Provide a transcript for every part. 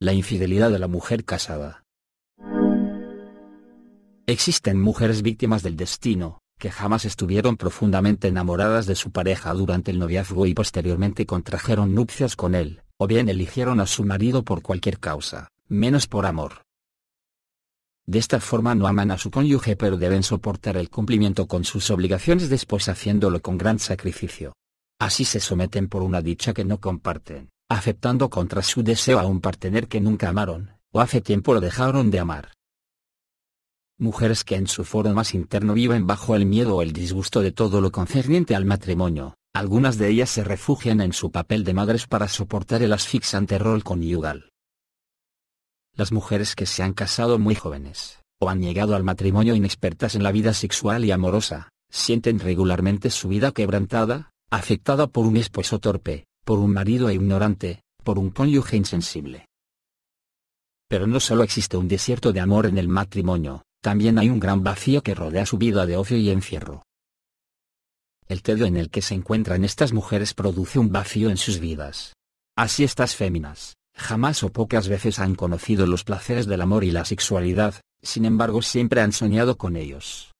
la infidelidad de la mujer casada. Existen mujeres víctimas del destino, que jamás estuvieron profundamente enamoradas de su pareja durante el noviazgo y posteriormente contrajeron nupcias con él, o bien eligieron a su marido por cualquier causa, menos por amor. De esta forma no aman a su cónyuge pero deben soportar el cumplimiento con sus obligaciones después haciéndolo con gran sacrificio. Así se someten por una dicha que no comparten aceptando contra su deseo a un partener que nunca amaron, o hace tiempo lo dejaron de amar. Mujeres que en su foro más interno viven bajo el miedo o el disgusto de todo lo concerniente al matrimonio, algunas de ellas se refugian en su papel de madres para soportar el asfixiante rol conyugal. Las mujeres que se han casado muy jóvenes, o han llegado al matrimonio inexpertas en la vida sexual y amorosa, sienten regularmente su vida quebrantada, afectada por un esposo torpe, por un marido e ignorante, por un cónyuge insensible. Pero no solo existe un desierto de amor en el matrimonio, también hay un gran vacío que rodea su vida de ocio y encierro. El tedio en el que se encuentran estas mujeres produce un vacío en sus vidas. Así estas féminas, jamás o pocas veces han conocido los placeres del amor y la sexualidad, sin embargo siempre han soñado con ellos.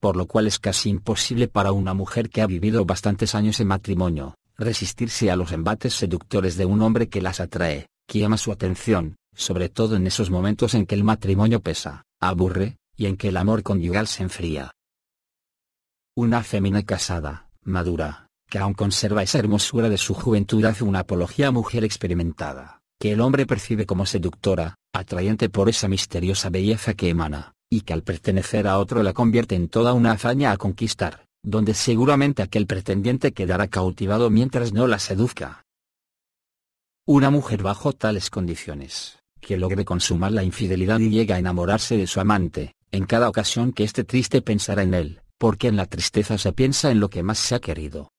Por lo cual es casi imposible para una mujer que ha vivido bastantes años en matrimonio, resistirse a los embates seductores de un hombre que las atrae, que llama su atención, sobre todo en esos momentos en que el matrimonio pesa, aburre, y en que el amor conyugal se enfría. Una fémina casada, madura, que aún conserva esa hermosura de su juventud hace una apología mujer experimentada, que el hombre percibe como seductora, atrayente por esa misteriosa belleza que emana, y que al pertenecer a otro la convierte en toda una hazaña a conquistar donde seguramente aquel pretendiente quedará cautivado mientras no la seduzca. Una mujer bajo tales condiciones, que logre consumar la infidelidad y llega a enamorarse de su amante, en cada ocasión que esté triste pensará en él, porque en la tristeza se piensa en lo que más se ha querido.